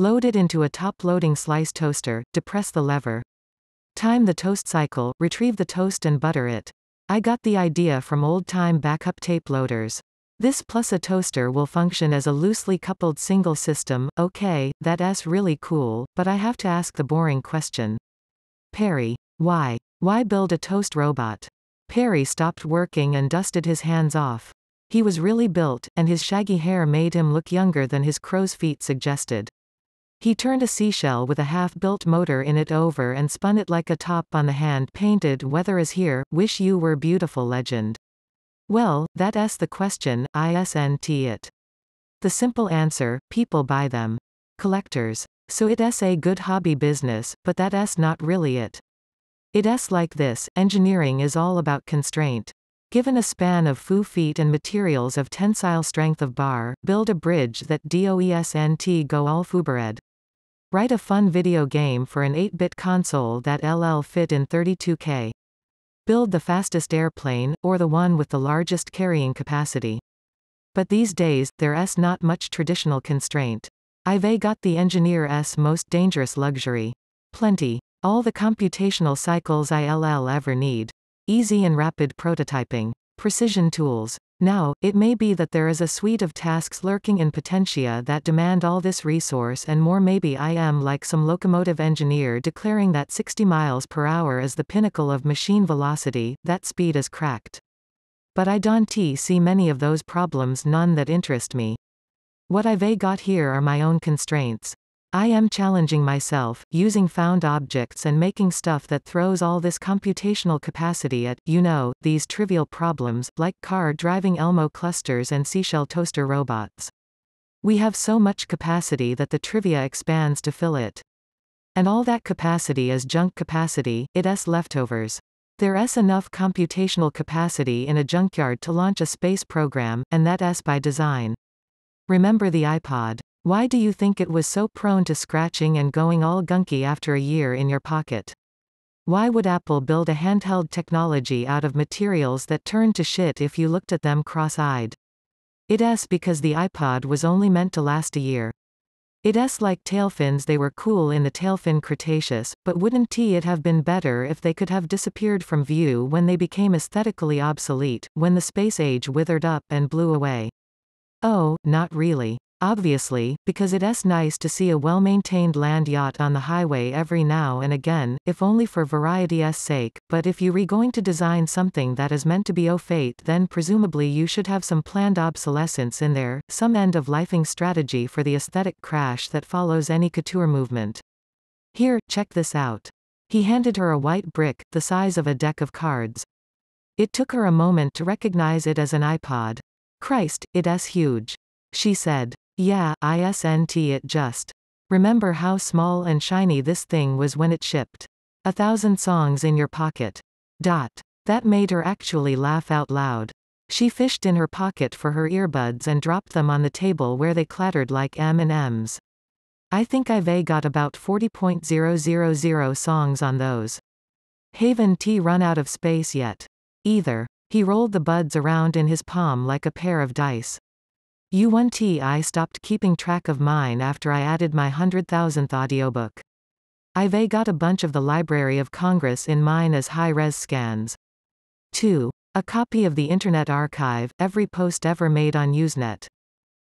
Load it into a top-loading slice toaster, depress the lever. Time the toast cycle, retrieve the toast and butter it. I got the idea from old-time backup tape loaders. This plus a toaster will function as a loosely coupled single system, okay, that's really cool, but I have to ask the boring question. Perry. Why? Why build a toast robot? Perry stopped working and dusted his hands off. He was really built, and his shaggy hair made him look younger than his crow's feet suggested. He turned a seashell with a half-built motor in it over and spun it like a top on the hand-painted weather is here, wish you were beautiful legend. Well, that's the question, isn't it? The simple answer, people buy them. Collectors. So it's a good hobby business, but that's not really it. It's like this, engineering is all about constraint. Given a span of foo feet and materials of tensile strength of bar, build a bridge that doesn't go all fubered. Write a fun video game for an 8-bit console that LL fit in 32K. Build the fastest airplane, or the one with the largest carrying capacity. But these days, there's not much traditional constraint. Ive got the engineer's most dangerous luxury. Plenty. All the computational cycles ILL ever need. Easy and rapid prototyping. Precision tools. Now, it may be that there is a suite of tasks lurking in Potentia that demand all this resource and more maybe I am like some locomotive engineer declaring that 60 miles per hour is the pinnacle of machine velocity, that speed is cracked. But I don't see many of those problems none that interest me. What I've got here are my own constraints. I am challenging myself, using found objects and making stuff that throws all this computational capacity at, you know, these trivial problems, like car driving Elmo clusters and seashell toaster robots. We have so much capacity that the trivia expands to fill it. And all that capacity is junk capacity, it's leftovers. There's enough computational capacity in a junkyard to launch a space program, and that's by design. Remember the iPod. Why do you think it was so prone to scratching and going all gunky after a year in your pocket? Why would Apple build a handheld technology out of materials that turned to shit if you looked at them cross-eyed? It's because the iPod was only meant to last a year. It's like tailfins they were cool in the tailfin Cretaceous, but wouldn't it have been better if they could have disappeared from view when they became aesthetically obsolete, when the space age withered up and blew away? Oh, not really. Obviously, because it's nice to see a well-maintained land yacht on the highway every now and again, if only for variety's sake, but if you re going to design something that is meant to be au fait then presumably you should have some planned obsolescence in there, some end-of-lifing strategy for the aesthetic crash that follows any couture movement. Here, check this out. He handed her a white brick, the size of a deck of cards. It took her a moment to recognize it as an iPod. Christ, it's huge. She said. Yeah, ISNT it just. Remember how small and shiny this thing was when it shipped. A thousand songs in your pocket. Dot. That made her actually laugh out loud. She fished in her pocket for her earbuds and dropped them on the table where they clattered like M&Ms. I think I've got about 40.000 songs on those. Haven T run out of space yet. Either. He rolled the buds around in his palm like a pair of dice. U1ti stopped keeping track of mine after I added my 100,000th audiobook. I've got a bunch of the Library of Congress in mine as high-res scans. 2. A copy of the Internet Archive, every post ever made on Usenet.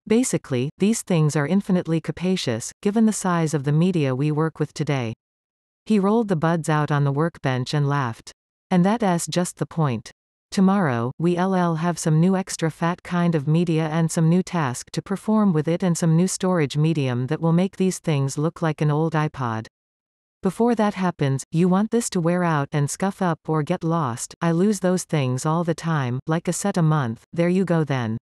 Basically, these things are infinitely capacious, given the size of the media we work with today. He rolled the buds out on the workbench and laughed. And that just the point. Tomorrow, we LL have some new extra fat kind of media and some new task to perform with it and some new storage medium that will make these things look like an old iPod. Before that happens, you want this to wear out and scuff up or get lost, I lose those things all the time, like a set a month, there you go then.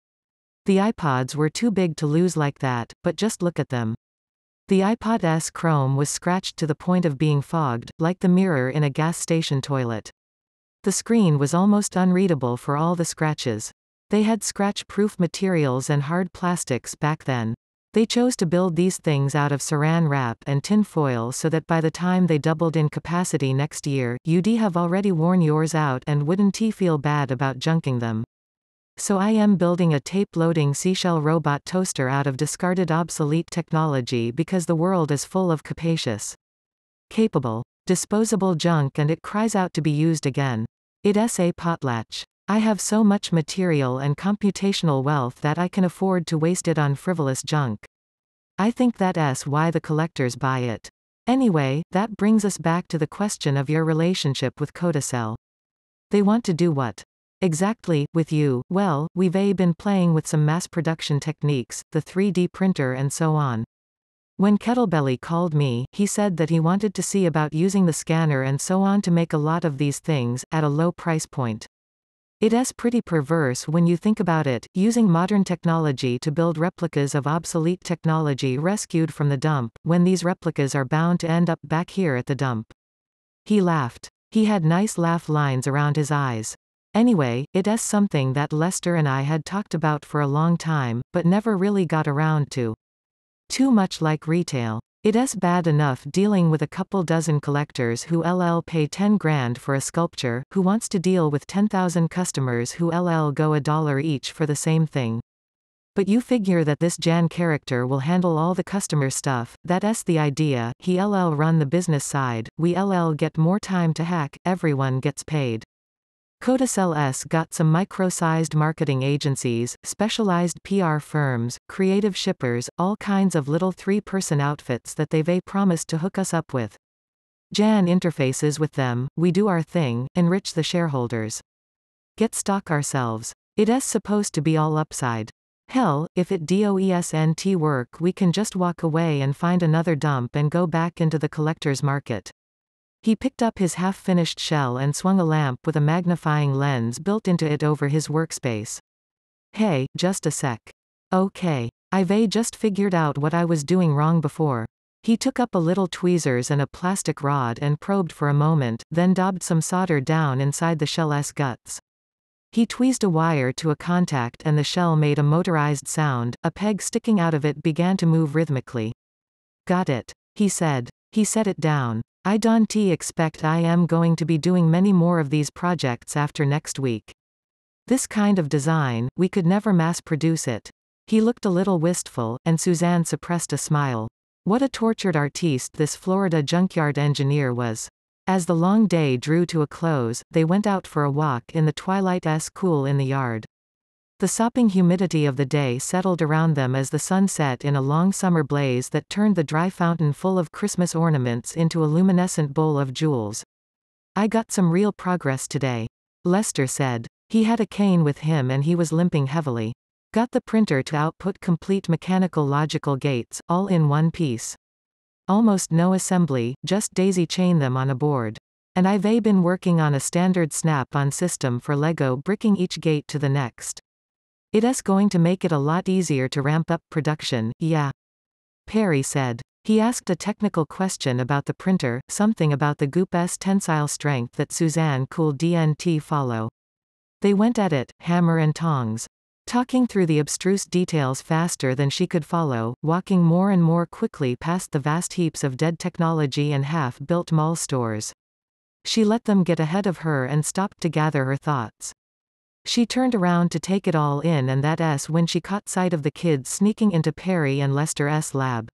The iPods were too big to lose like that, but just look at them. The iPod S Chrome was scratched to the point of being fogged, like the mirror in a gas station toilet. The screen was almost unreadable for all the scratches. They had scratch-proof materials and hard plastics back then. They chose to build these things out of saran wrap and tinfoil so that by the time they doubled in capacity next year, you'd have already worn yours out and wouldn't feel bad about junking them. So I am building a tape-loading seashell robot toaster out of discarded obsolete technology because the world is full of capacious, capable disposable junk and it cries out to be used again. It is a potlatch. I have so much material and computational wealth that I can afford to waste it on frivolous junk. I think that's why the collectors buy it. Anyway, that brings us back to the question of your relationship with Codacel. They want to do what? Exactly, with you, well, we've a been playing with some mass production techniques, the 3D printer and so on. When Kettlebelly called me, he said that he wanted to see about using the scanner and so on to make a lot of these things, at a low price point. It is pretty perverse when you think about it, using modern technology to build replicas of obsolete technology rescued from the dump, when these replicas are bound to end up back here at the dump. He laughed. He had nice laugh lines around his eyes. Anyway, it is something that Lester and I had talked about for a long time, but never really got around to. Too much like retail. It's bad enough dealing with a couple dozen collectors who LL pay 10 grand for a sculpture, who wants to deal with 10,000 customers who LL go a dollar each for the same thing. But you figure that this Jan character will handle all the customer stuff, that's the idea, he LL run the business side, we LL get more time to hack, everyone gets paid. Codicel S got some micro-sized marketing agencies, specialized PR firms, creative shippers, all kinds of little three-person outfits that they've a promised to hook us up with. Jan interfaces with them, we do our thing, enrich the shareholders. Get stock ourselves. It is supposed to be all upside. Hell, if it doesn't work we can just walk away and find another dump and go back into the collector's market. He picked up his half-finished shell and swung a lamp with a magnifying lens built into it over his workspace. Hey, just a sec. Okay. Ive just figured out what I was doing wrong before. He took up a little tweezers and a plastic rod and probed for a moment, then daubed some solder down inside the shell's guts. He tweezed a wire to a contact and the shell made a motorized sound, a peg sticking out of it began to move rhythmically. Got it. He said. He set it down. I don't expect I am going to be doing many more of these projects after next week. This kind of design, we could never mass produce it. He looked a little wistful, and Suzanne suppressed a smile. What a tortured artiste this Florida junkyard engineer was. As the long day drew to a close, they went out for a walk in the twilight s cool in the yard. The sopping humidity of the day settled around them as the sun set in a long summer blaze that turned the dry fountain full of Christmas ornaments into a luminescent bowl of jewels. I got some real progress today. Lester said. He had a cane with him and he was limping heavily. Got the printer to output complete mechanical logical gates, all in one piece. Almost no assembly, just daisy chain them on a board. And I've been working on a standard snap-on system for Lego bricking each gate to the next. It is going to make it a lot easier to ramp up production, yeah. Perry said. He asked a technical question about the printer, something about the Goop's tensile strength that Suzanne Cool DNT follow. They went at it, hammer and tongs. Talking through the abstruse details faster than she could follow, walking more and more quickly past the vast heaps of dead technology and half-built mall stores. She let them get ahead of her and stopped to gather her thoughts. She turned around to take it all in and that s when she caught sight of the kids sneaking into Perry and Lester S lab.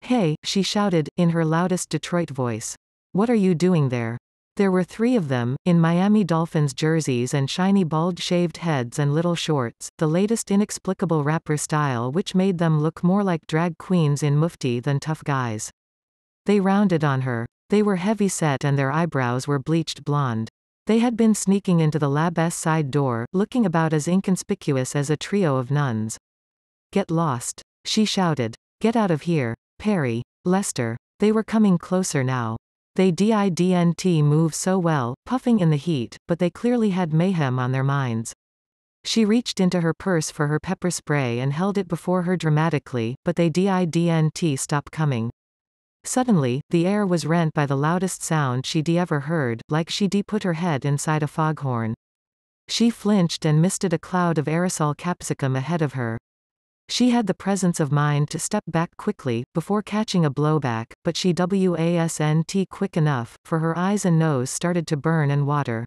Hey, she shouted, in her loudest Detroit voice. What are you doing there? There were three of them, in Miami Dolphins jerseys and shiny bald shaved heads and little shorts, the latest inexplicable rapper style which made them look more like drag queens in mufti than tough guys. They rounded on her. They were heavy set and their eyebrows were bleached blonde. They had been sneaking into the lab's side door, looking about as inconspicuous as a trio of nuns. Get lost. She shouted. Get out of here. Perry. Lester. They were coming closer now. They didn't move so well, puffing in the heat, but they clearly had mayhem on their minds. She reached into her purse for her pepper spray and held it before her dramatically, but they didn't stop coming. Suddenly, the air was rent by the loudest sound she'd ever heard, like she'd put her head inside a foghorn. She flinched and misted a cloud of aerosol capsicum ahead of her. She had the presence of mind to step back quickly, before catching a blowback, but she wasn't quick enough, for her eyes and nose started to burn and water.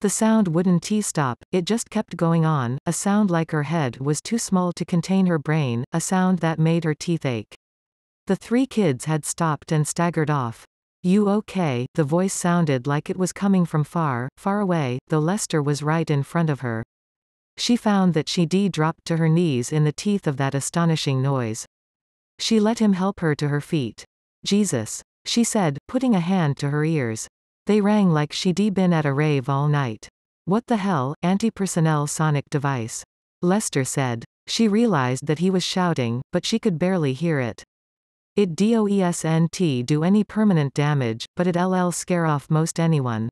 The sound wouldn't stop, it just kept going on, a sound like her head was too small to contain her brain, a sound that made her teeth ache. The three kids had stopped and staggered off. You okay? The voice sounded like it was coming from far, far away, though Lester was right in front of her. She found that she D dropped to her knees in the teeth of that astonishing noise. She let him help her to her feet. Jesus. She said, putting a hand to her ears. They rang like she'd been at a rave all night. What the hell, anti-personnel sonic device. Lester said. She realized that he was shouting, but she could barely hear it. It doesn't do any permanent damage, but it'll scare off most anyone.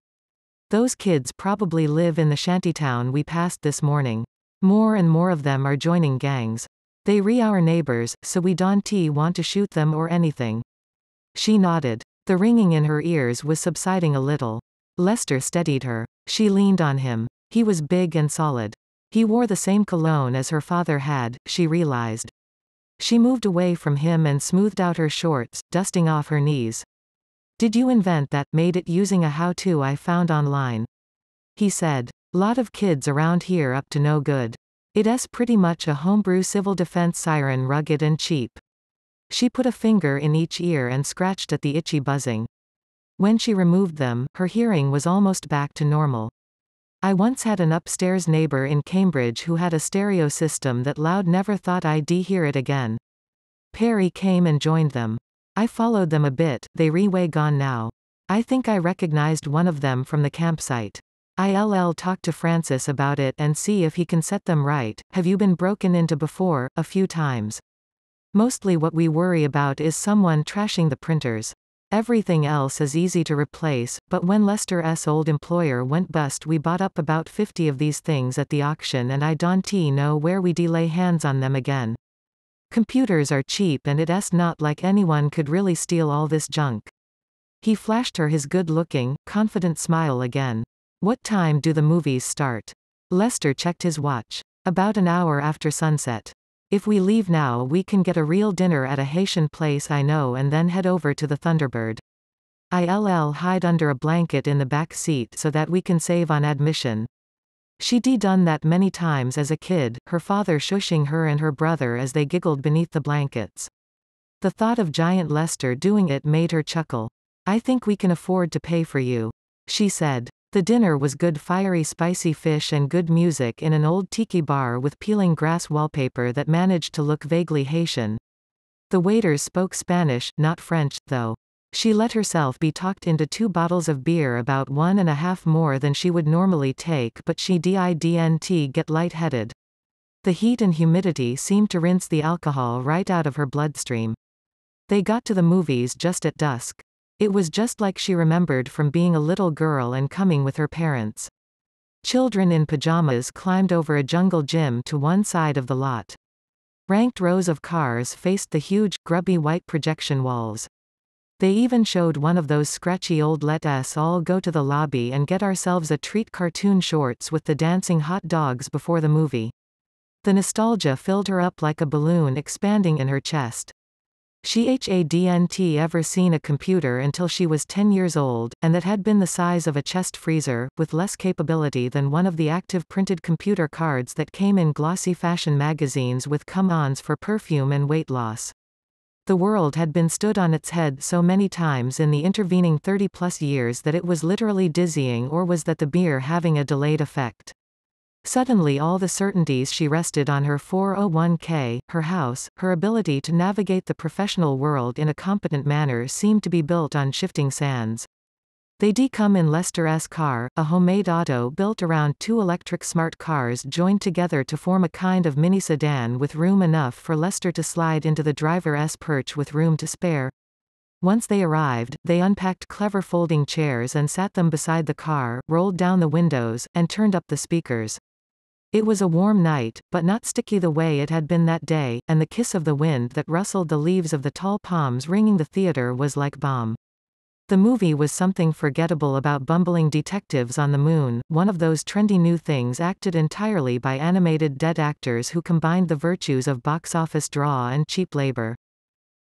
Those kids probably live in the shantytown we passed this morning. More and more of them are joining gangs. They re our neighbors, so we don't want to shoot them or anything. She nodded. The ringing in her ears was subsiding a little. Lester steadied her. She leaned on him. He was big and solid. He wore the same cologne as her father had, she realized. She moved away from him and smoothed out her shorts, dusting off her knees. Did you invent that, made it using a how-to I found online? He said. Lot of kids around here up to no good. It's pretty much a homebrew civil defense siren rugged and cheap. She put a finger in each ear and scratched at the itchy buzzing. When she removed them, her hearing was almost back to normal. I once had an upstairs neighbour in Cambridge who had a stereo system that loud never thought I'd hear it again. Perry came and joined them. I followed them a bit, they re way gone now. I think I recognized one of them from the campsite. I'll talk to Francis about it and see if he can set them right, have you been broken into before, a few times. Mostly what we worry about is someone trashing the printers. Everything else is easy to replace, but when Lester S. old employer went bust we bought up about 50 of these things at the auction and I don't know where we delay hands on them again. Computers are cheap and it's not like anyone could really steal all this junk. He flashed her his good-looking, confident smile again. What time do the movies start? Lester checked his watch. About an hour after sunset. If we leave now we can get a real dinner at a Haitian place I know and then head over to the Thunderbird. I'll hide under a blanket in the back seat so that we can save on admission. She had done that many times as a kid, her father shushing her and her brother as they giggled beneath the blankets. The thought of giant Lester doing it made her chuckle. I think we can afford to pay for you. She said. The dinner was good fiery spicy fish and good music in an old tiki bar with peeling grass wallpaper that managed to look vaguely Haitian. The waiters spoke Spanish, not French, though. She let herself be talked into two bottles of beer about one and a half more than she would normally take but she didn't get lightheaded. The heat and humidity seemed to rinse the alcohol right out of her bloodstream. They got to the movies just at dusk. It was just like she remembered from being a little girl and coming with her parents. Children in pajamas climbed over a jungle gym to one side of the lot. Ranked rows of cars faced the huge, grubby white projection walls. They even showed one of those scratchy old let us all go to the lobby and get ourselves a treat cartoon shorts with the dancing hot dogs before the movie. The nostalgia filled her up like a balloon expanding in her chest. She hadn't ever seen a computer until she was 10 years old, and that had been the size of a chest freezer, with less capability than one of the active printed computer cards that came in glossy fashion magazines with come-ons for perfume and weight loss. The world had been stood on its head so many times in the intervening 30-plus years that it was literally dizzying or was that the beer having a delayed effect. Suddenly all the certainties she rested on her 401k, her house, her ability to navigate the professional world in a competent manner seemed to be built on shifting sands. They come in Lester S. Car, a homemade auto built around two electric smart cars joined together to form a kind of mini sedan with room enough for Lester to slide into the driver's perch with room to spare. Once they arrived, they unpacked clever folding chairs and sat them beside the car, rolled down the windows, and turned up the speakers. It was a warm night, but not sticky the way it had been that day, and the kiss of the wind that rustled the leaves of the tall palms ringing the theater was like balm. The movie was something forgettable about bumbling detectives on the moon, one of those trendy new things acted entirely by animated dead actors who combined the virtues of box office draw and cheap labor.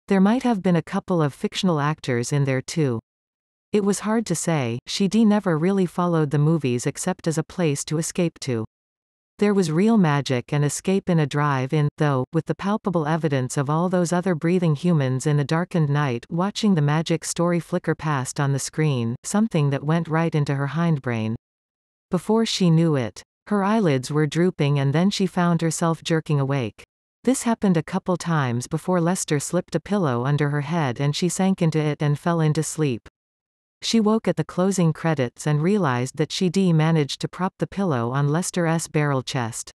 There might have been a couple of fictional actors in there too. It was hard to say, Shidi never really followed the movies except as a place to escape to. There was real magic and escape in a drive-in, though, with the palpable evidence of all those other breathing humans in the darkened night watching the magic story flicker past on the screen, something that went right into her hindbrain. Before she knew it, her eyelids were drooping and then she found herself jerking awake. This happened a couple times before Lester slipped a pillow under her head and she sank into it and fell into sleep. She woke at the closing credits and realized that she would managed to prop the pillow on Lester S. barrel chest.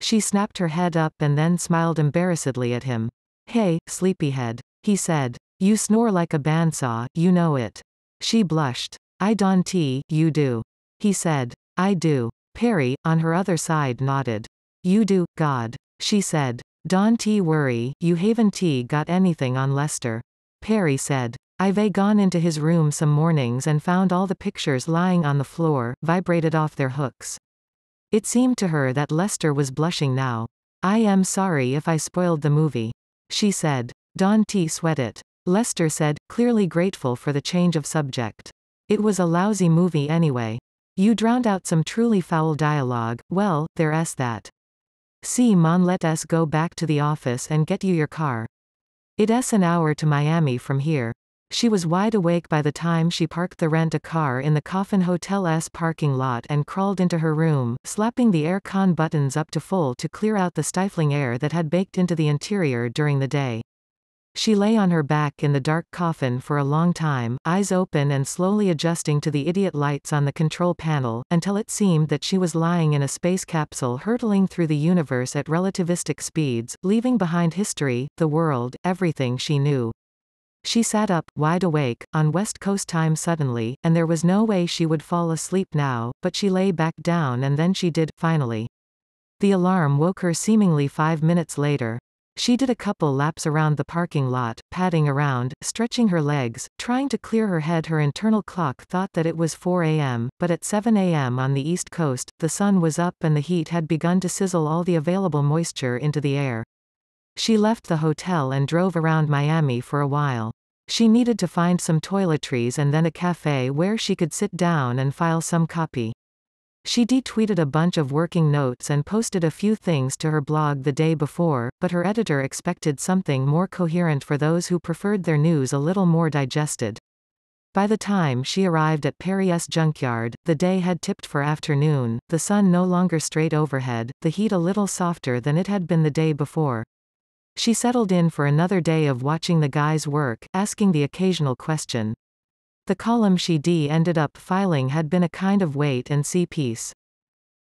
She snapped her head up and then smiled embarrassedly at him. Hey, sleepyhead. He said. You snore like a bandsaw, you know it. She blushed. I don't t, you do. He said. I do. Perry, on her other side nodded. You do, God. She said. Don't t worry, you haven't t got anything on Lester. Perry said i gone into his room some mornings and found all the pictures lying on the floor, vibrated off their hooks. It seemed to her that Lester was blushing now. I am sorry if I spoiled the movie. She said. Don T. sweat it. Lester said, clearly grateful for the change of subject. It was a lousy movie anyway. You drowned out some truly foul dialogue, well, there's that. See mon let us go back to the office and get you your car. It's an hour to Miami from here. She was wide awake by the time she parked the rent-a-car in the Coffin Hotel S parking lot and crawled into her room, slapping the air con buttons up to full to clear out the stifling air that had baked into the interior during the day. She lay on her back in the dark coffin for a long time, eyes open and slowly adjusting to the idiot lights on the control panel, until it seemed that she was lying in a space capsule hurtling through the universe at relativistic speeds, leaving behind history, the world, everything she knew. She sat up, wide awake, on West Coast time suddenly, and there was no way she would fall asleep now, but she lay back down and then she did, finally. The alarm woke her seemingly five minutes later. She did a couple laps around the parking lot, padding around, stretching her legs, trying to clear her head. Her internal clock thought that it was 4 a.m., but at 7 a.m. on the East Coast, the sun was up and the heat had begun to sizzle all the available moisture into the air. She left the hotel and drove around Miami for a while. She needed to find some toiletries and then a cafe where she could sit down and file some copy. She detweeted a bunch of working notes and posted a few things to her blog the day before, but her editor expected something more coherent for those who preferred their news a little more digested. By the time she arrived at Perry's junkyard, the day had tipped for afternoon, the sun no longer straight overhead, the heat a little softer than it had been the day before. She settled in for another day of watching the guys work, asking the occasional question. The column she D ended up filing had been a kind of wait and see piece.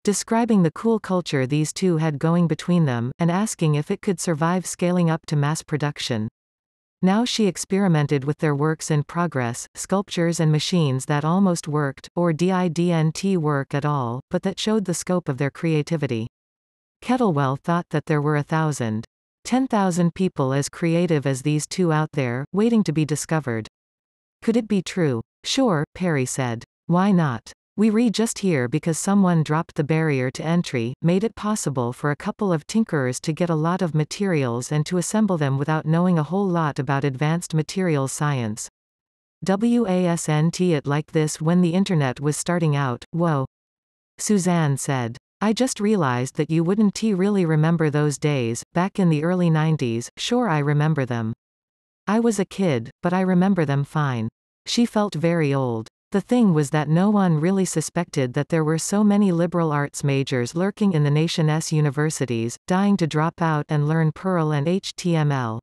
Describing the cool culture these two had going between them, and asking if it could survive scaling up to mass production. Now she experimented with their works in progress, sculptures and machines that almost worked, or DIDNT work at all, but that showed the scope of their creativity. Kettlewell thought that there were a thousand 10,000 people as creative as these two out there, waiting to be discovered. Could it be true? Sure, Perry said. Why not? We re just here because someone dropped the barrier to entry, made it possible for a couple of tinkerers to get a lot of materials and to assemble them without knowing a whole lot about advanced materials science. WASNT it like this when the internet was starting out, whoa. Suzanne said. I just realized that you wouldn't t really remember those days, back in the early 90s, sure I remember them. I was a kid, but I remember them fine. She felt very old. The thing was that no one really suspected that there were so many liberal arts majors lurking in the nation's universities, dying to drop out and learn Perl and HTML.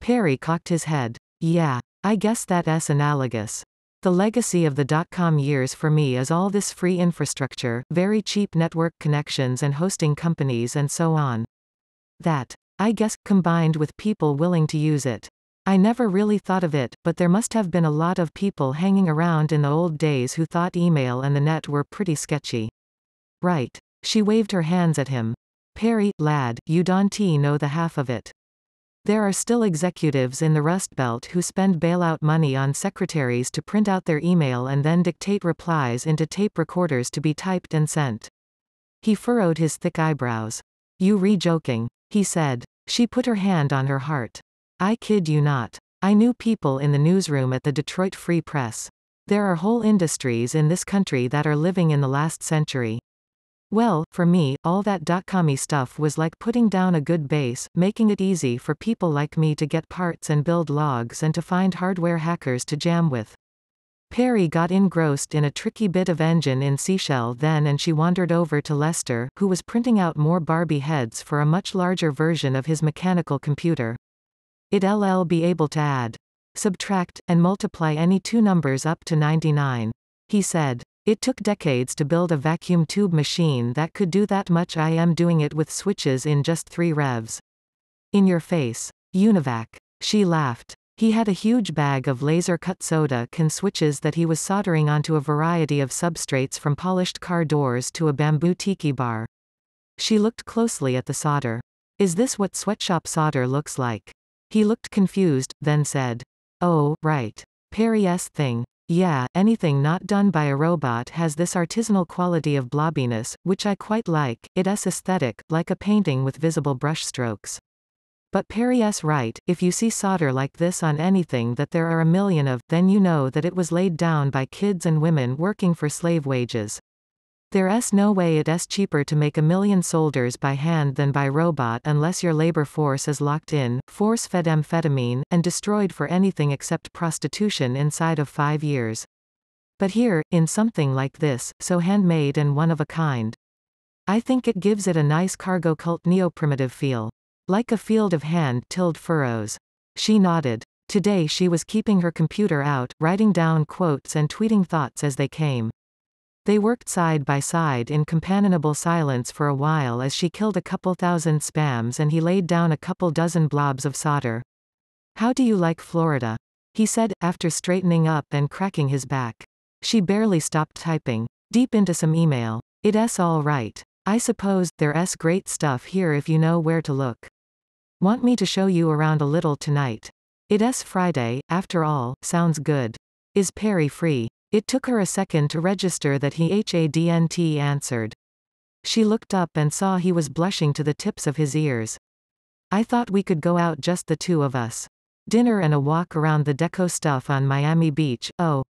Perry cocked his head. Yeah. I guess that's analogous. The legacy of the dot-com years for me is all this free infrastructure, very cheap network connections and hosting companies and so on. That, I guess, combined with people willing to use it. I never really thought of it, but there must have been a lot of people hanging around in the old days who thought email and the net were pretty sketchy. Right. She waved her hands at him. Perry, lad, you don't know the half of it. There are still executives in the Rust Belt who spend bailout money on secretaries to print out their email and then dictate replies into tape recorders to be typed and sent. He furrowed his thick eyebrows. You re joking, he said. She put her hand on her heart. I kid you not. I knew people in the newsroom at the Detroit Free Press. There are whole industries in this country that are living in the last century. Well, for me, all that dot-commy stuff was like putting down a good base, making it easy for people like me to get parts and build logs and to find hardware hackers to jam with. Perry got engrossed in a tricky bit of engine in Seashell then and she wandered over to Lester, who was printing out more Barbie heads for a much larger version of his mechanical computer. It'll be able to add, subtract, and multiply any two numbers up to 99. He said. It took decades to build a vacuum tube machine that could do that much I am doing it with switches in just three revs. In your face. Univac. She laughed. He had a huge bag of laser-cut soda can switches that he was soldering onto a variety of substrates from polished car doors to a bamboo tiki bar. She looked closely at the solder. Is this what sweatshop solder looks like? He looked confused, then said. Oh, right. Perry S. thing. Yeah, anything not done by a robot has this artisanal quality of blobbiness, which I quite like, it's aesthetic, like a painting with visible brushstrokes. But Perry's right, if you see solder like this on anything that there are a million of, then you know that it was laid down by kids and women working for slave wages. There's no way it's cheaper to make a million soldiers by hand than by robot unless your labor force is locked in, force-fed amphetamine, and destroyed for anything except prostitution inside of five years. But here, in something like this, so handmade and one of a kind. I think it gives it a nice cargo cult neo-primitive feel. Like a field of hand-tilled furrows. She nodded. Today she was keeping her computer out, writing down quotes and tweeting thoughts as they came. They worked side by side in companionable silence for a while as she killed a couple thousand spams and he laid down a couple dozen blobs of solder. How do you like Florida? He said, after straightening up and cracking his back. She barely stopped typing. Deep into some email. It's all right. I suppose, there's great stuff here if you know where to look. Want me to show you around a little tonight? It's Friday, after all, sounds good. Is Perry free? It took her a second to register that he hadn't answered. She looked up and saw he was blushing to the tips of his ears. I thought we could go out just the two of us. Dinner and a walk around the deco stuff on Miami Beach, oh.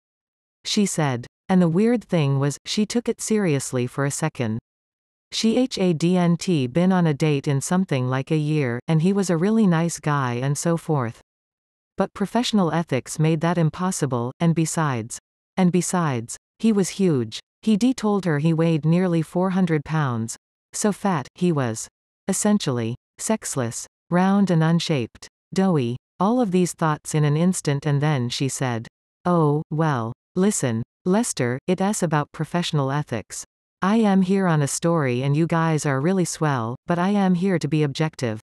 She said. And the weird thing was, she took it seriously for a second. She hadn't been on a date in something like a year, and he was a really nice guy and so forth. But professional ethics made that impossible, and besides, and besides, he was huge. He D told her he weighed nearly 400 pounds. So fat, he was. Essentially, sexless, round and unshaped, doughy, all of these thoughts in an instant and then she said, Oh, well, listen, Lester, it's about professional ethics. I am here on a story and you guys are really swell, but I am here to be objective.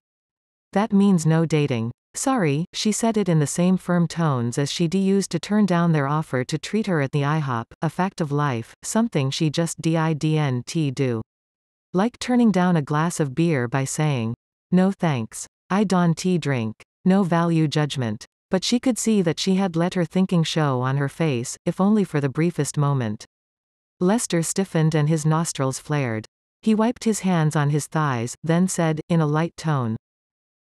That means no dating. Sorry, she said it in the same firm tones as she'd used to turn down their offer to treat her at the IHOP, a fact of life, something she just didn't do. Like turning down a glass of beer by saying, no thanks. I don't drink. No value judgment. But she could see that she had let her thinking show on her face, if only for the briefest moment. Lester stiffened and his nostrils flared. He wiped his hands on his thighs, then said, in a light tone,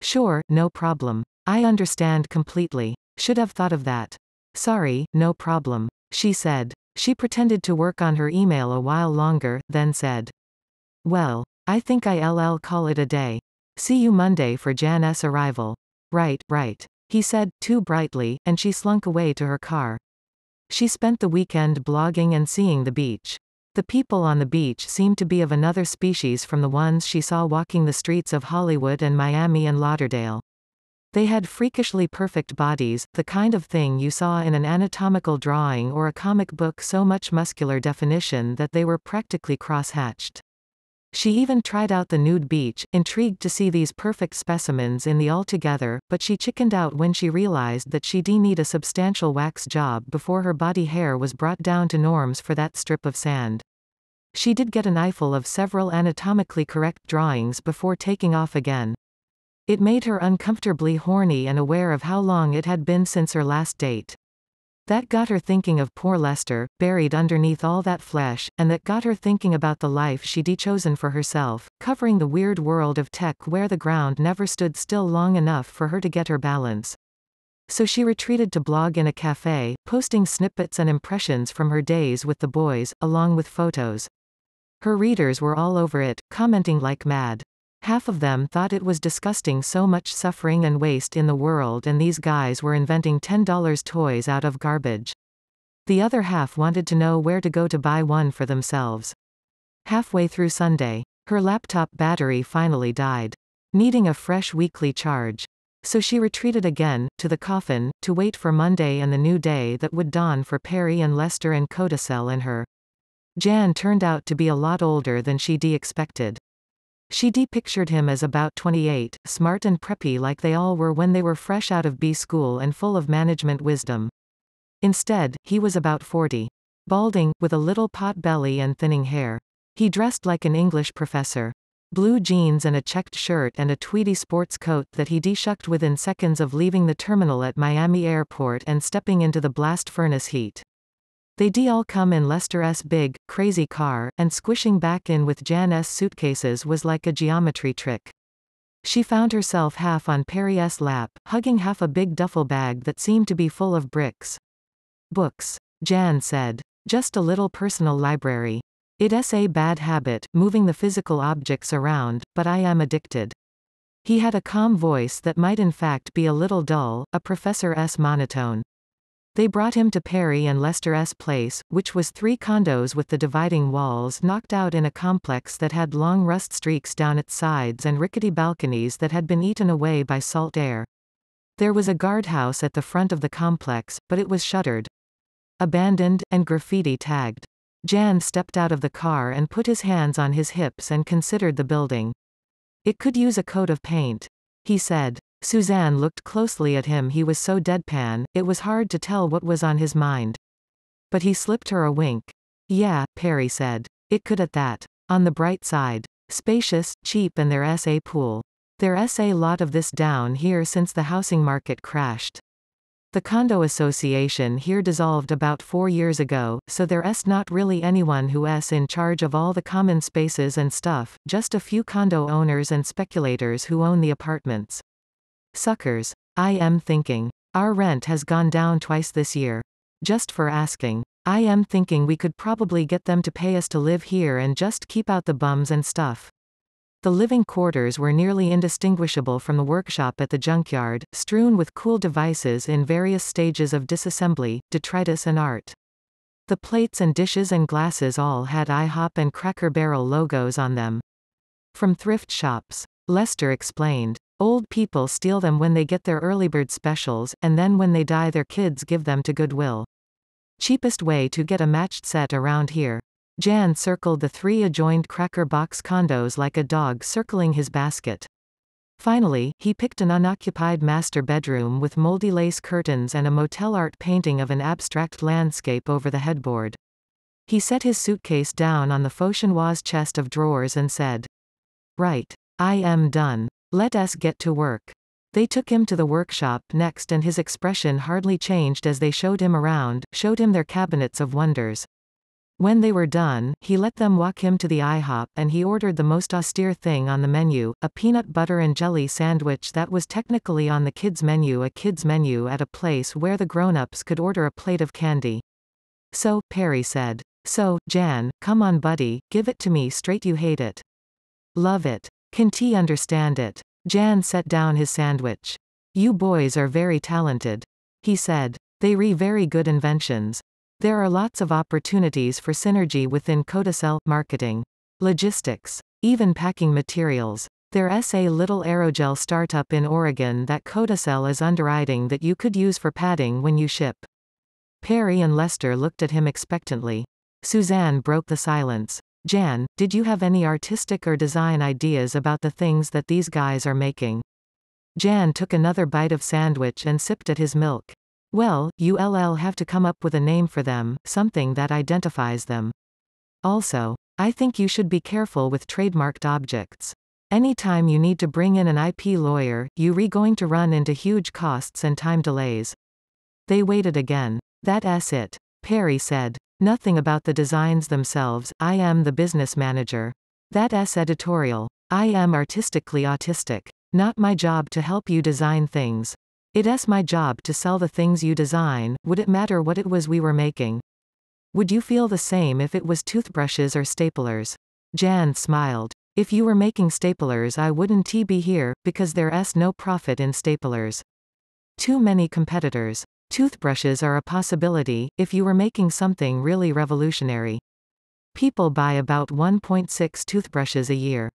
Sure, no problem. I understand completely. Should have thought of that. Sorry, no problem. She said. She pretended to work on her email a while longer, then said. Well, I think I'll call it a day. See you Monday for Jan S. arrival. Right, right. He said, too brightly, and she slunk away to her car. She spent the weekend blogging and seeing the beach. The people on the beach seemed to be of another species from the ones she saw walking the streets of Hollywood and Miami and Lauderdale. They had freakishly perfect bodies, the kind of thing you saw in an anatomical drawing or a comic book so much muscular definition that they were practically cross-hatched. She even tried out the nude beach, intrigued to see these perfect specimens in the altogether, but she chickened out when she realized that she'd need a substantial wax job before her body hair was brought down to norms for that strip of sand. She did get an eyeful of several anatomically correct drawings before taking off again. It made her uncomfortably horny and aware of how long it had been since her last date. That got her thinking of poor Lester, buried underneath all that flesh, and that got her thinking about the life she'd chosen for herself, covering the weird world of tech where the ground never stood still long enough for her to get her balance. So she retreated to blog in a cafe, posting snippets and impressions from her days with the boys, along with photos. Her readers were all over it, commenting like mad. Half of them thought it was disgusting so much suffering and waste in the world and these guys were inventing $10 toys out of garbage. The other half wanted to know where to go to buy one for themselves. Halfway through Sunday, her laptop battery finally died, needing a fresh weekly charge. So she retreated again, to the coffin, to wait for Monday and the new day that would dawn for Perry and Lester and Codicel and her. Jan turned out to be a lot older than she'd expected. She depictured him as about 28, smart and preppy like they all were when they were fresh out of B school and full of management wisdom. Instead, he was about 40. Balding, with a little pot belly and thinning hair. He dressed like an English professor. Blue jeans and a checked shirt and a tweedy sports coat that he deshucked within seconds of leaving the terminal at Miami Airport and stepping into the blast furnace heat. They d all come in Lester S. big, crazy car, and squishing back in with Jan S. suitcases was like a geometry trick. She found herself half on Perry S. lap, hugging half a big duffel bag that seemed to be full of bricks. Books. Jan said. Just a little personal library. It is a bad habit, moving the physical objects around, but I am addicted. He had a calm voice that might in fact be a little dull, a Professor S. monotone. They brought him to Perry and Lester S. Place, which was three condos with the dividing walls knocked out in a complex that had long rust streaks down its sides and rickety balconies that had been eaten away by salt air. There was a guardhouse at the front of the complex, but it was shuttered. Abandoned, and graffiti tagged. Jan stepped out of the car and put his hands on his hips and considered the building. It could use a coat of paint. He said. Suzanne looked closely at him he was so deadpan, it was hard to tell what was on his mind. But he slipped her a wink. Yeah, Perry said. It could at that. On the bright side. Spacious, cheap and their SA pool. Their SA lot of this down here since the housing market crashed. The condo association here dissolved about four years ago, so there's not really anyone who s in charge of all the common spaces and stuff, just a few condo owners and speculators who own the apartments. Suckers. I am thinking. Our rent has gone down twice this year. Just for asking. I am thinking we could probably get them to pay us to live here and just keep out the bums and stuff. The living quarters were nearly indistinguishable from the workshop at the junkyard, strewn with cool devices in various stages of disassembly, detritus and art. The plates and dishes and glasses all had IHOP and Cracker Barrel logos on them. From thrift shops. Lester explained. Old people steal them when they get their early bird specials, and then when they die their kids give them to Goodwill. Cheapest way to get a matched set around here. Jan circled the three adjoined cracker box condos like a dog circling his basket. Finally, he picked an unoccupied master bedroom with moldy lace curtains and a motel art painting of an abstract landscape over the headboard. He set his suitcase down on the Fauchenois chest of drawers and said, Right. I am done. Let us get to work. They took him to the workshop next and his expression hardly changed as they showed him around, showed him their cabinets of wonders. When they were done, he let them walk him to the IHOP, and he ordered the most austere thing on the menu, a peanut butter and jelly sandwich that was technically on the kids' menu a kids' menu at a place where the grown-ups could order a plate of candy. So, Perry said. So, Jan, come on buddy, give it to me straight you hate it. Love it. Can T understand it? Jan set down his sandwich. You boys are very talented. He said. They re very good inventions. There are lots of opportunities for synergy within Codacell, marketing, logistics, even packing materials. There is a little aerogel startup in Oregon that Codacell is underwriting that you could use for padding when you ship. Perry and Lester looked at him expectantly. Suzanne broke the silence. Jan, did you have any artistic or design ideas about the things that these guys are making? Jan took another bite of sandwich and sipped at his milk. Well, ULL have to come up with a name for them, something that identifies them. Also, I think you should be careful with trademarked objects. Anytime you need to bring in an IP lawyer, you re going to run into huge costs and time delays. They waited again. That it. Perry said. Nothing about the designs themselves, I am the business manager. That s editorial. I am artistically autistic. Not my job to help you design things. It s my job to sell the things you design, would it matter what it was we were making? Would you feel the same if it was toothbrushes or staplers? Jan smiled. If you were making staplers I wouldn't be here, because there's no profit in staplers. Too many competitors. Toothbrushes are a possibility, if you were making something really revolutionary. People buy about 1.6 toothbrushes a year.